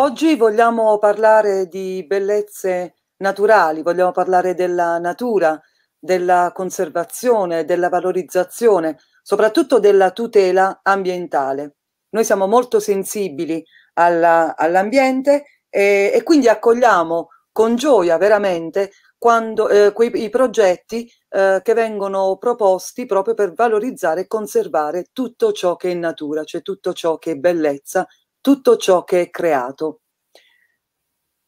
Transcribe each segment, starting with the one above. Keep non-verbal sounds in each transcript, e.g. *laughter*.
Oggi vogliamo parlare di bellezze naturali, vogliamo parlare della natura, della conservazione, della valorizzazione, soprattutto della tutela ambientale. Noi siamo molto sensibili all'ambiente all e, e, quindi accogliamo con gioia veramente quando, eh, quei, i progetti eh, che vengono proposti proprio per valorizzare e conservare tutto ciò che è natura, cioè tutto ciò che è bellezza, tutto ciò che è creato.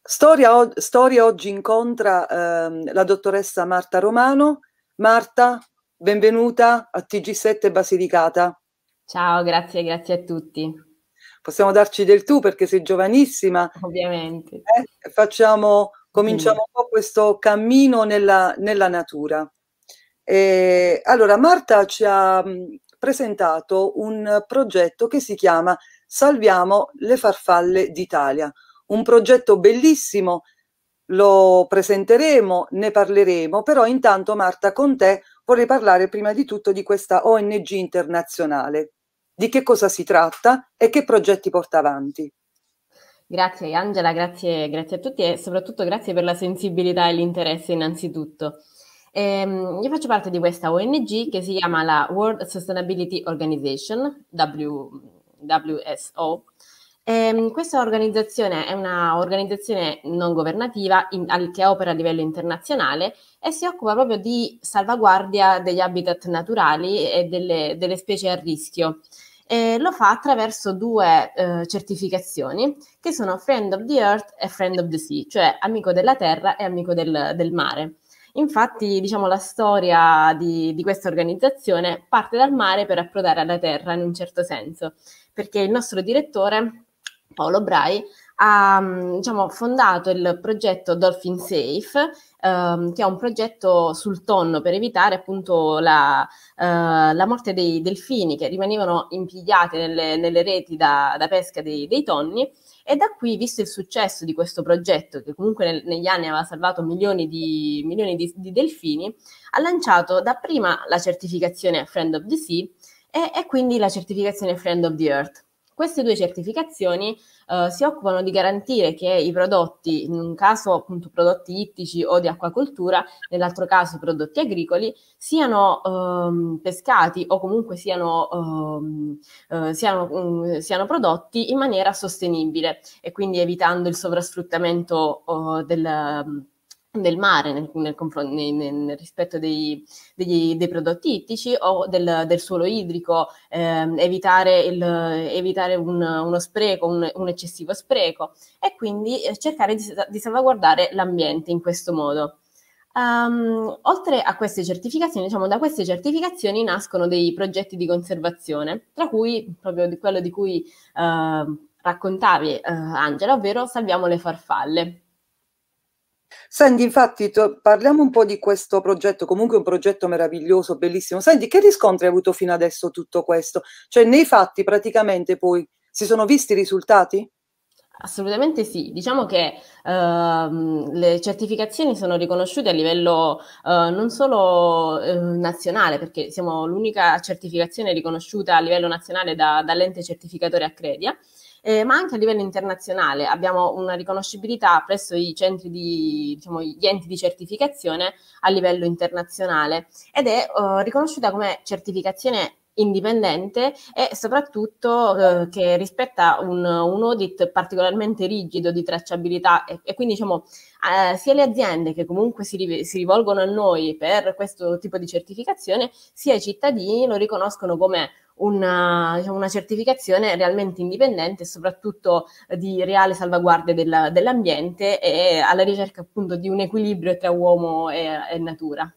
Storia, Storia oggi incontra ehm, la dottoressa Marta Romano. Marta, benvenuta a TG7 Basilicata. Ciao, grazie, grazie a tutti. Possiamo darci del tu perché sei giovanissima. Ovviamente. Eh? Facciamo, cominciamo un po' questo cammino nella, nella natura. E, allora, Marta ci ha mm, presentato un progetto che si chiama Salviamo le farfalle d'Italia un progetto bellissimo, lo presenteremo, ne parleremo, però intanto Marta con te vorrei parlare prima di tutto di questa ONG internazionale, di che cosa si tratta e che progetti porta avanti. Grazie Angela, grazie, grazie a tutti e soprattutto grazie per la sensibilità e l'interesse innanzitutto. Ehm, io faccio parte di questa ONG che si chiama la World Sustainability Organization, w, WSO, eh, questa organizzazione è un'organizzazione non governativa in, al, che opera a livello internazionale e si occupa proprio di salvaguardia degli habitat naturali e delle, delle specie a rischio. E lo fa attraverso due eh, certificazioni che sono Friend of the Earth e Friend of the Sea, cioè amico della terra e amico del, del mare. Infatti, diciamo, la storia di, di, questa organizzazione parte dal mare per approdare alla terra in un certo senso, perché il nostro direttore Paolo Brai, ha mm, diciamo, fondato il progetto Dolphin Safe, ehm, che è un progetto sul tonno per evitare appunto la, eh, la morte dei delfini che rimanevano impigliati nelle, nelle reti da, da pesca dei, dei, tonni. E da qui, visto il successo di questo progetto, che comunque nel, negli anni aveva salvato milioni, di, milioni di, di delfini, ha lanciato dapprima la certificazione Friend of the Sea e, e quindi la certificazione Friend of the Earth queste due certificazioni eh, si occupano di garantire che i prodotti, in un caso appunto prodotti ittici o di acquacoltura, nell'altro caso prodotti agricoli, siano ehm, pescati o comunque siano, ehm, eh, siano, um, siano, prodotti in maniera sostenibile e quindi evitando il sovrasfruttamento eh, del del mare nel, nel, nel, nel rispetto dei, degli, dei, prodotti ittici o del, del suolo idrico, ehm, evitare, il, evitare un, uno spreco, un, un, eccessivo spreco e quindi eh, cercare di, di salvaguardare l'ambiente in questo modo. Um, oltre a queste certificazioni, diciamo, da queste certificazioni nascono dei progetti di conservazione, tra cui proprio quello di cui eh, raccontavi eh, Angela, ovvero Salviamo le farfalle, Senti, infatti, to- parliamo un po' di questo progetto, comunque un progetto meraviglioso, bellissimo. Senti, che riscontri hai avuto fino adesso tutto questo? Cioè, nei fatti praticamente poi si sono visti i risultati? Assolutamente sì, diciamo che ehm, le certificazioni sono riconosciute a livello eh, non solo eh, nazionale, perché siamo l'unica certificazione riconosciuta a livello nazionale da, dall'ente certificatore Accredia, eh, ma anche a livello internazionale. Abbiamo una riconoscibilità presso i centri di, diciamo, gli enti di certificazione a livello internazionale ed è eh, riconosciuta come certificazione indipendente e soprattutto eh, che rispetta un, un, audit particolarmente rigido di tracciabilità e, e quindi diciamo eh, sia le aziende che comunque si, si, rivolgono a noi per questo tipo di certificazione sia i cittadini lo riconoscono come una, diciamo, una certificazione realmente indipendente e soprattutto eh, di reale salvaguardia della, dell'ambiente e alla ricerca appunto di un equilibrio tra uomo e, e natura.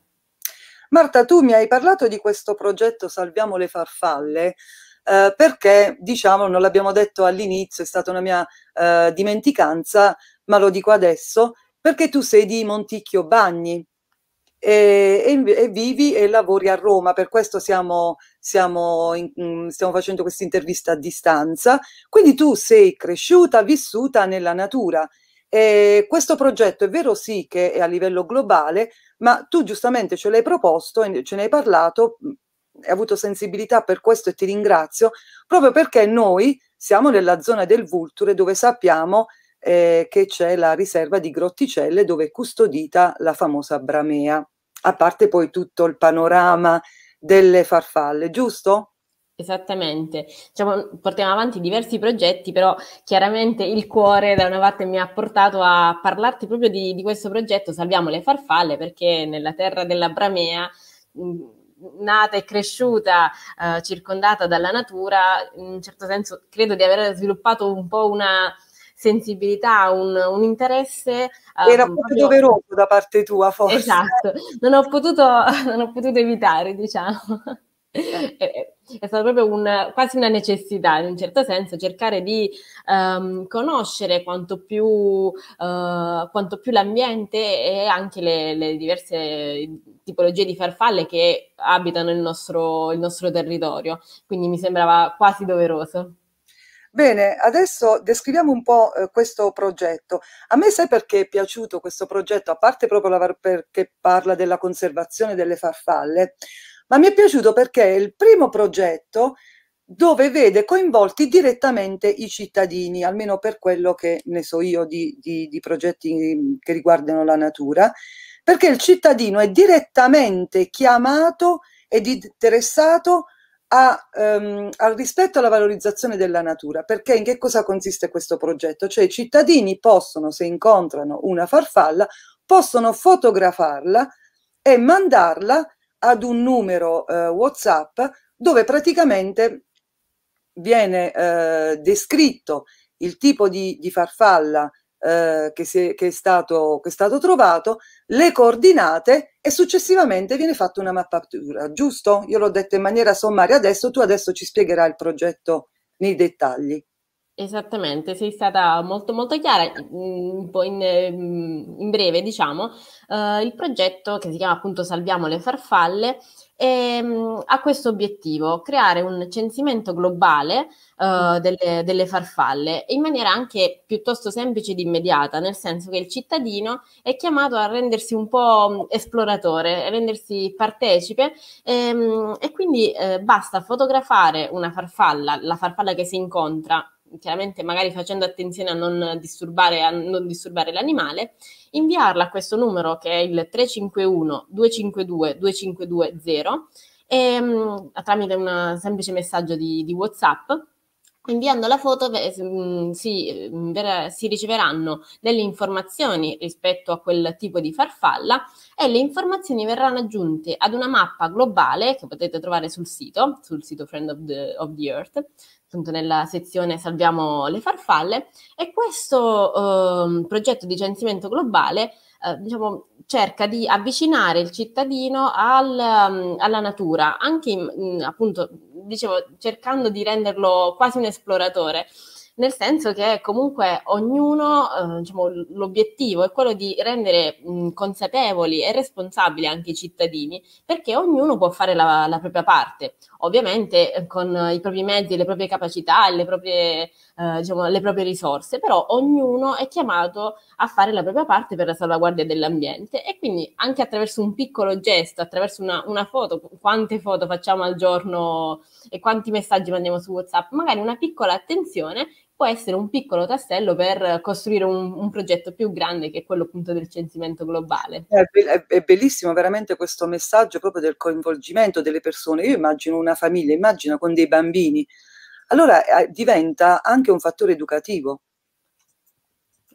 Marta, tu mi hai parlato di questo progetto Salviamo le farfalle. Eh, perché, diciamo, non l'abbiamo detto all'inizio, è stata una mia eh, dimenticanza, ma lo dico adesso, perché tu sei di Monticchio Bagni, e, e, e, vivi e lavori a Roma, per questo siamo, siamo in, mm, stiamo facendo questa intervista a distanza. Quindi tu sei cresciuta, vissuta nella natura. E questo progetto è vero sì che è a livello globale, ma tu giustamente ce l'hai proposto e ce ne hai parlato, mm, hai avuto sensibilità per questo e ti ringrazio, proprio perché noi siamo nella zona del Vulture dove sappiamo eh, che c'è la riserva di Grotticelle dove è custodita la famosa Bramea, a parte poi tutto il panorama delle farfalle, giusto? Esattamente, diciamo, portiamo avanti diversi progetti, però chiaramente il cuore da una parte mi ha portato a parlarti proprio di, di questo progetto Salviamo le farfalle, perché nella terra della Bramea, mm, nata e cresciuta, eh, circondata dalla natura, in un certo senso credo di aver sviluppato un po' una sensibilità, un, un interesse. Ehm, Era um, proprio doveroso da parte tua, forse. Esatto, non ho potuto, *laughs* non ho potuto evitare, diciamo. Eh. è, è stata proprio un, quasi una necessità, in un certo senso, cercare di um, conoscere quanto più, uh, quanto più, l'ambiente e anche le, le, diverse tipologie di farfalle che abitano il nostro, il nostro territorio. Quindi mi sembrava quasi doveroso. Bene, adesso descriviamo un po' eh, questo progetto. A me sai perché è piaciuto questo progetto, a parte proprio la, perché parla della conservazione delle farfalle, ma mi è piaciuto perché è il primo progetto dove vede coinvolti direttamente i cittadini, almeno per quello che ne so io di, di, di progetti mm, che riguardano la natura, perché il cittadino è direttamente chiamato ed interessato a, um, al rispetto alla valorizzazione della natura, perché in che cosa consiste questo progetto? Cioè i cittadini possono, se incontrano una farfalla, possono fotografarla e mandarla ad un numero eh, WhatsApp dove praticamente viene eh, descritto il tipo di, di farfalla eh, che, è, che, è stato, che, è, stato, trovato, le coordinate e successivamente viene fatta una mappatura, giusto? Io l'ho detto in maniera sommaria adesso, tu adesso ci spiegherai il progetto nei dettagli. Esattamente, sei stata molto molto chiara, mm, un po' in, mm, in breve diciamo, eh, il progetto che si chiama appunto Salviamo le farfalle e, ehm, mh, ha questo obiettivo, creare un censimento globale uh, delle, delle, farfalle in maniera anche piuttosto semplice ed immediata, nel senso che il cittadino è chiamato a rendersi un po' mm, esploratore, a rendersi partecipe e, ehm, e quindi eh, basta fotografare una farfalla, la farfalla che si incontra chiaramente magari facendo attenzione a non disturbare, a non disturbare l'animale, inviarla a questo numero che è il 351 252 2520 0 e, tramite un semplice messaggio di, di WhatsApp Inviando la foto mm, si, mm, si, riceveranno delle informazioni rispetto a quel tipo di farfalla e le informazioni verranno aggiunte ad una mappa globale che potete trovare sul sito, sul sito Friend of the, of the Earth, appunto nella sezione Salviamo le farfalle e questo eh, progetto di censimento globale eh, diciamo, cerca di avvicinare il cittadino al, um, alla natura, anche in, appunto, dicevo, cercando di renderlo quasi un esploratore nel senso che comunque ognuno, eh, diciamo, l'obiettivo è quello di rendere mh, mm, consapevoli e responsabili anche i cittadini, perché ognuno può fare la, la propria parte, ovviamente eh, con i propri mezzi, le proprie capacità, le proprie, eh, diciamo, le proprie risorse, però ognuno è chiamato a fare la propria parte per la salvaguardia dell'ambiente e quindi anche attraverso un piccolo gesto, attraverso una, una foto, quante foto facciamo al giorno e quanti messaggi mandiamo su WhatsApp, magari una piccola attenzione può essere un piccolo tassello per costruire un, un progetto più grande che è quello appunto del censimento globale. È, be- è, bellissimo veramente questo messaggio proprio del coinvolgimento delle persone. Io immagino una famiglia, immagino con dei bambini. Allora eh, diventa anche un fattore educativo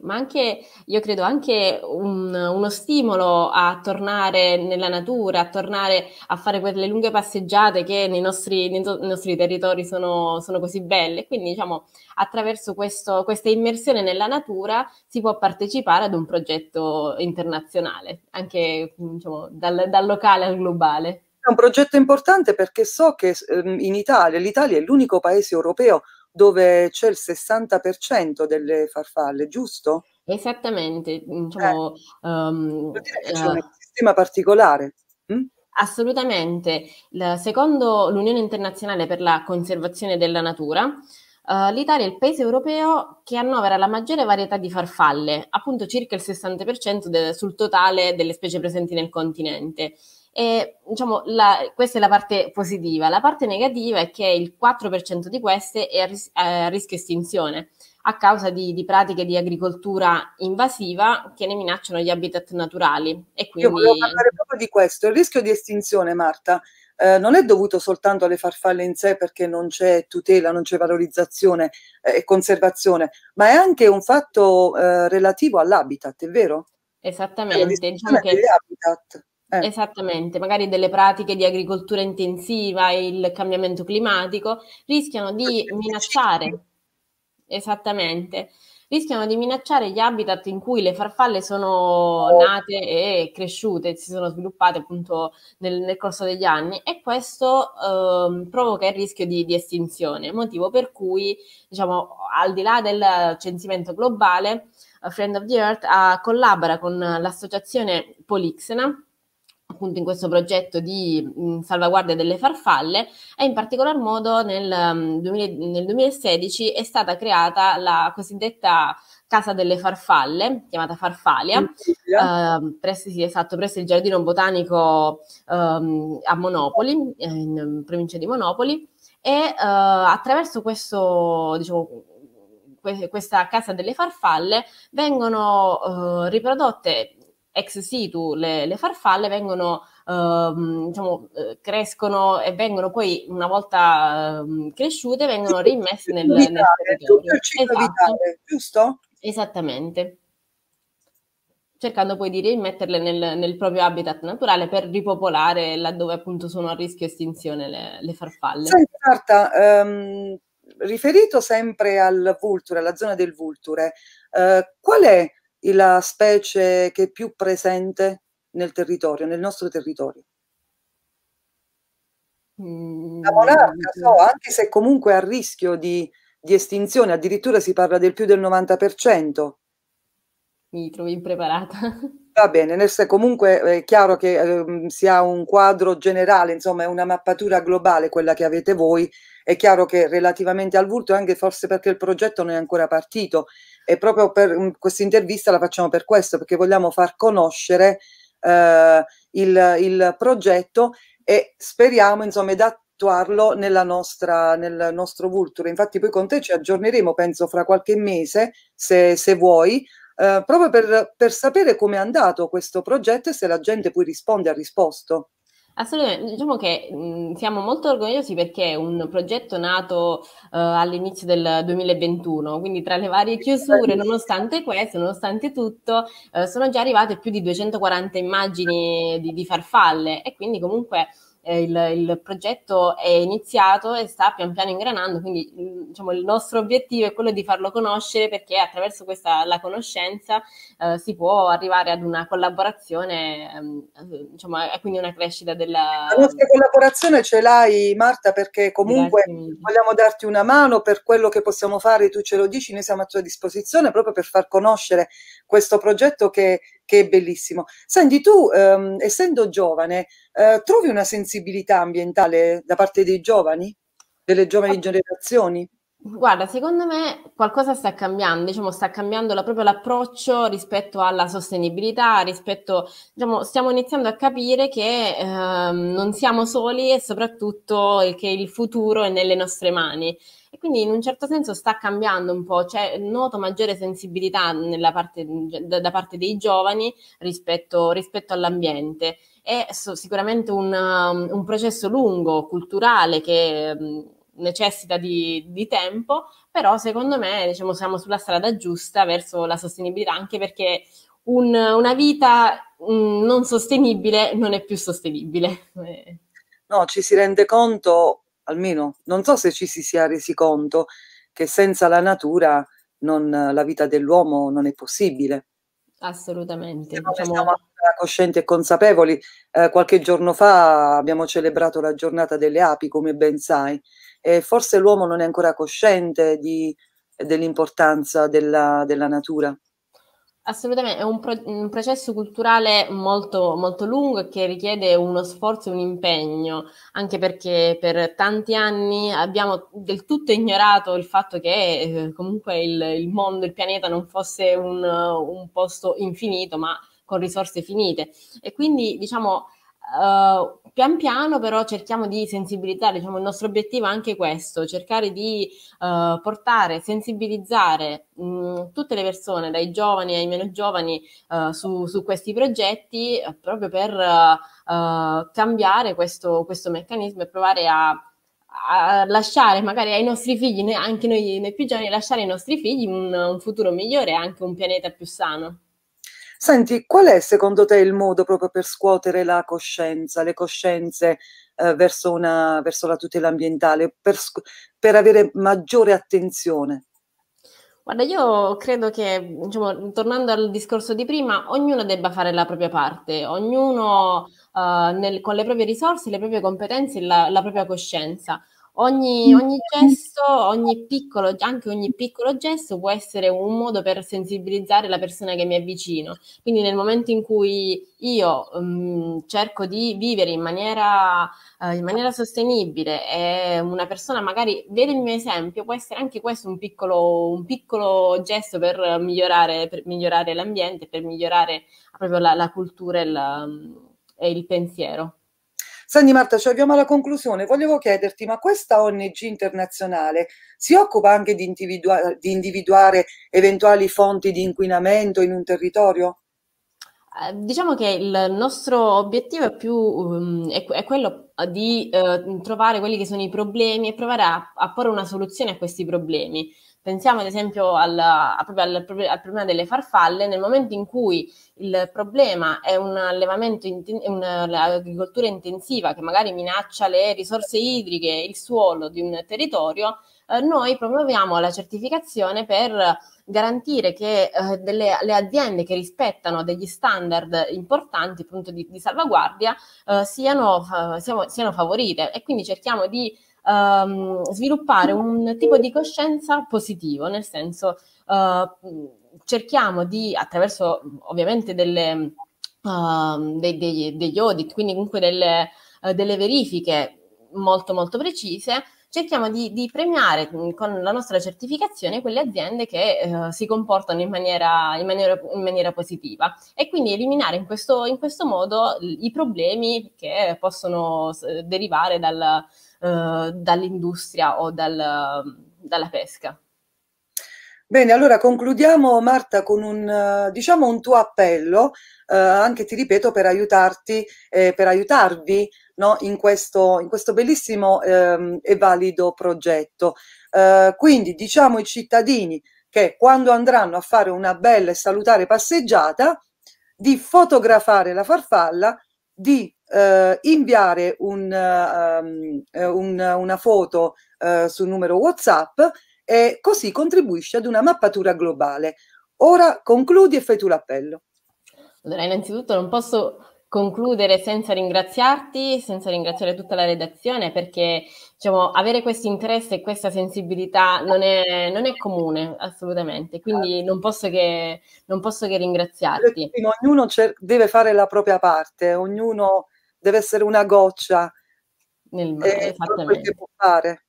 ma anche, io credo, anche un, uno stimolo a tornare nella natura, a tornare a fare quelle lunghe passeggiate che nei nostri, nei nostri territori sono, sono, così belle. Quindi, diciamo, attraverso questo, questa immersione nella natura si può partecipare ad un progetto internazionale, anche diciamo, dal, dal locale al globale. È un progetto importante perché so che ehm, in Italia, l'Italia è l'unico paese europeo dove c'è il 60% delle farfalle, giusto? Esattamente, diciamo... Eh, um, c'è uh, un sistema particolare. Mm? Assolutamente. La, secondo l'Unione Internazionale per la Conservazione della Natura, Uh, l'Italia è il paese europeo che annovera la maggiore varietà di farfalle, appunto circa il 60% de- sul totale delle specie presenti nel continente. E, diciamo, la, questa è la parte positiva. La parte negativa è che il 4% di queste è a, ris- a rischio estinzione a causa di, di, pratiche di agricoltura invasiva che ne minacciano gli habitat naturali. E quindi... Io volevo parlare proprio di questo. Il rischio di estinzione, Marta, eh, non è dovuto soltanto alle farfalle in sé perché non c'è tutela, non c'è valorizzazione eh, e eh, conservazione, ma è anche un fatto eh, relativo all'habitat, è vero? Esattamente. Cioè, diciamo che... habitat. Eh. Esattamente, magari delle pratiche di agricoltura intensiva, il cambiamento climatico, rischiano di minacciare, esattamente, rischiano di minacciare gli habitat in cui le farfalle sono oh. nate e cresciute, si sono sviluppate appunto nel, nel corso degli anni e questo eh, provoca il rischio di, di, estinzione, motivo per cui diciamo al di là del censimento globale, eh, Friend of the Earth ah, collabora con l'associazione Polixena appunto in questo progetto di mh, salvaguardia delle farfalle e in particolar modo nel, mh, 2000, nel 2016 è stata creata la cosiddetta Casa delle Farfalle, chiamata Farfalia, eh, presso, sì, esatto, presso, il Giardino Botanico eh, a Monopoli, eh, in provincia di Monopoli, e eh, attraverso questo, diciamo, questa Casa delle Farfalle vengono eh, riprodotte ex situ le, le farfalle vengono, ehm, diciamo, eh, crescono e vengono poi, una volta ehm, cresciute, vengono rimesse nel, vitale, nel territorio. Esatto. Vitale, giusto? Esattamente. Cercando poi di rimetterle nel, nel, proprio habitat naturale per ripopolare laddove appunto sono a rischio estinzione le, le farfalle. Senti, Marta, ehm, riferito sempre al vulture, alla zona del vulture, eh, qual è la specie che è più presente nel territorio, nel nostro territorio. La mm, monarca, so, anche se comunque a rischio di, di estinzione, addirittura si parla del più del 90%. Mi trovi impreparata. Va bene, Ness, comunque è chiaro che eh, si ha un quadro generale, insomma è una mappatura globale quella che avete voi, è chiaro che relativamente al vulto, anche forse perché il progetto non è ancora partito, e proprio per mm, questa intervista la facciamo per questo, perché vogliamo far conoscere eh, il, il, progetto e speriamo insomma ed attuarlo nella nostra, nel nostro vulture. Infatti poi con te ci aggiorneremo, penso, fra qualche mese, se, se vuoi, eh, proprio per, per sapere come è andato questo progetto e se la gente poi risponde ha risposto. Assolutamente, diciamo che mh, mm, siamo molto orgogliosi perché è un progetto nato uh, all'inizio del 2021, quindi tra le varie chiusure, nonostante questo, nonostante tutto, uh, sono già arrivate più di 240 immagini di, di farfalle e quindi comunque eh, il, il, progetto è iniziato e sta pian piano ingranando, quindi mm, diciamo, il nostro obiettivo è quello di farlo conoscere perché attraverso questa, la conoscenza eh, si può arrivare ad una collaborazione, ehm, eh, diciamo, e quindi una crescita della... La nostra collaborazione ce l'hai Marta perché comunque Grazie. vogliamo darti una mano per quello che possiamo fare, tu ce lo dici, noi siamo a tua disposizione proprio per far conoscere questo progetto che che è bellissimo. Senti, tu, ehm, essendo giovane, eh, trovi una sensibilità ambientale da parte dei giovani, delle giovani generazioni? Guarda, secondo me qualcosa sta cambiando, diciamo, sta cambiando la, proprio l'approccio rispetto alla sostenibilità, rispetto, diciamo, stiamo iniziando a capire che ehm, non siamo soli e soprattutto che il futuro è nelle nostre mani. E quindi in un certo senso sta cambiando un po', c'è cioè noto maggiore sensibilità parte, da parte dei giovani rispetto, rispetto all'ambiente. È so, sicuramente un, um, un, processo lungo, culturale, che um, necessita di, di, tempo, però secondo me diciamo, siamo sulla strada giusta verso la sostenibilità, anche perché un, una vita mh, mm, non sostenibile non è più sostenibile. No, ci si rende conto almeno non so se ci si sia resi conto che senza la natura non, la vita dell'uomo non è possibile. Assolutamente. Siamo diciamo... coscienti e consapevoli. Eh, qualche giorno fa abbiamo celebrato la giornata delle api, come ben sai, e forse l'uomo non è ancora cosciente dell'importanza della, della natura. Assolutamente, è un, pro- un processo culturale molto, molto lungo e che richiede uno sforzo e un impegno, anche perché per tanti anni abbiamo del tutto ignorato il fatto che eh, comunque il, il, mondo, il pianeta non fosse un, un posto infinito, ma con risorse finite. E quindi, diciamo, eh, pian piano però cerchiamo di sensibilizzare, diciamo il nostro obiettivo è anche questo, cercare di uh, portare, sensibilizzare mh, mm, tutte le persone, dai giovani ai meno giovani, uh, su, su, questi progetti proprio per cambiare questo, questo meccanismo e provare a a lasciare magari ai nostri figli, anche noi, noi più giovani, lasciare ai nostri figli un, un futuro migliore e anche un pianeta più sano. Senti, qual è secondo te il modo proprio per scuotere la coscienza, le coscienze eh, verso, una, verso la tutela ambientale, per, per avere maggiore attenzione? Guarda, io credo che, diciamo, tornando al discorso di prima, ognuno debba fare la propria parte, ognuno eh, nel, con le proprie risorse, le proprie competenze la, la propria coscienza. Ogni, mm. ogni, gesto, ogni piccolo, anche ogni piccolo gesto può essere un modo per sensibilizzare la persona che mi è vicino. Quindi nel momento in cui io um, cerco di vivere in maniera, uh, in maniera, sostenibile e una persona magari vede il mio esempio, può essere anche questo un piccolo, un piccolo gesto per migliorare, per migliorare, l'ambiente, per migliorare proprio la, la cultura e, la, mm, e il pensiero. Senti Marta, ci arriviamo alla conclusione. Volevo chiederti, ma questa ONG internazionale si occupa anche di, individua di individuare eventuali fonti di inquinamento in un territorio? Eh, diciamo che il nostro obiettivo è, più, um, è, è quello di uh, trovare quelli che sono i problemi e provare a, a porre una soluzione a questi problemi. Pensiamo ad esempio al, proprio al, al, problema delle farfalle, nel momento in cui il problema è un allevamento, in, un'agricoltura intensiva che magari minaccia le risorse idriche, il suolo di un territorio, eh, noi promuoviamo la certificazione per garantire che eh, delle, le aziende che rispettano degli standard importanti appunto di, di salvaguardia eh, siano, eh, siamo, siano favorite e quindi cerchiamo di ehm, sviluppare un tipo di coscienza positivo, nel senso eh, cerchiamo di, attraverso ovviamente delle, uh, dei, dei, degli audit, quindi comunque delle, uh, delle verifiche molto molto precise, cerchiamo di, di, premiare con la nostra certificazione quelle aziende che eh, si comportano in maniera, in, maniera, in maniera, positiva e quindi eliminare in questo, in questo modo i problemi che possono derivare dal, eh, dall'industria o dal, dalla pesca. Bene, allora concludiamo Marta con un, eh, diciamo, un tuo appello, eh, anche ti ripeto, per aiutarti, eh, per aiutarvi no, in, questo, in, questo, bellissimo eh, e valido progetto. Eh, quindi diciamo ai cittadini che quando andranno a fare una bella e salutare passeggiata, di fotografare la farfalla di eh, inviare un, um, un, una foto eh, sul numero WhatsApp e così contribuisce ad una mappatura globale. Ora concludi e fai tu l'appello. Allora, innanzitutto non posso concludere senza ringraziarti, senza ringraziare tutta la redazione, perché diciamo, avere questo interesse e questa sensibilità non è, non è comune assolutamente, quindi certo. non posso che, non posso che ringraziarti. Ognuno cer- deve fare la propria parte, ognuno deve essere una goccia nel mare, esattamente. Che può fare.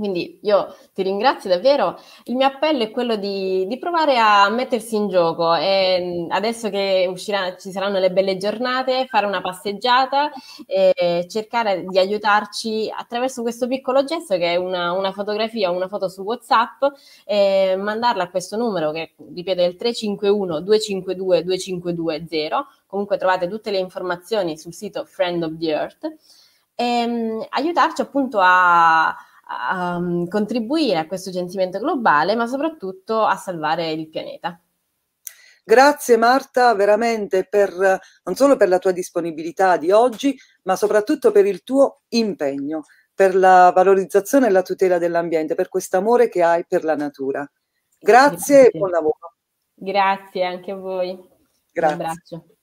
Quindi io ti ringrazio davvero. Il mio appello è quello di, di provare a mettersi in gioco e adesso che uscirà, ci saranno le belle giornate, fare una passeggiata e cercare di aiutarci attraverso questo piccolo gesto che è una, una fotografia o una foto su WhatsApp e mandarla a questo numero che ripeto è il 351 252 2520. Comunque trovate tutte le informazioni sul sito Friend of the Earth e um, aiutarci appunto a um, contribuire a questo sentimento globale, ma soprattutto a salvare il pianeta. Grazie Marta veramente per, non solo per la tua disponibilità di oggi, ma soprattutto per il tuo impegno, per la valorizzazione e la tutela dell'ambiente, per questo amore che hai per la natura. Grazie, Grazie. e buon lavoro. Grazie anche a voi. Grazie. Un abbraccio.